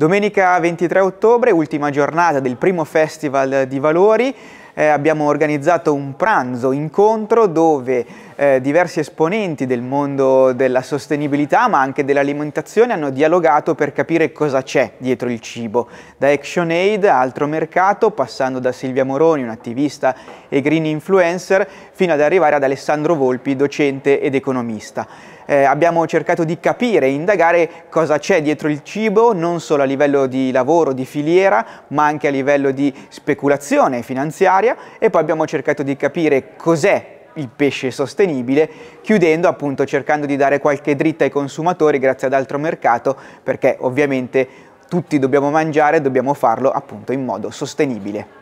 Domenica 23 ottobre, ultima giornata del primo Festival di Valori, eh, abbiamo organizzato un pranzo, incontro dove eh, diversi esponenti del mondo della sostenibilità ma anche dell'alimentazione hanno dialogato per capire cosa c'è dietro il cibo, da ActionAid a altro mercato, passando da Silvia Moroni, un attivista e green influencer, fino ad arrivare ad Alessandro Volpi, docente ed economista. Eh, abbiamo cercato di capire e indagare cosa c'è dietro il cibo, non solo a livello di lavoro, di filiera, ma anche a livello di speculazione finanziaria e poi abbiamo cercato di capire cos'è il pesce sostenibile, chiudendo appunto cercando di dare qualche dritta ai consumatori grazie ad altro mercato, perché ovviamente tutti dobbiamo mangiare e dobbiamo farlo appunto in modo sostenibile.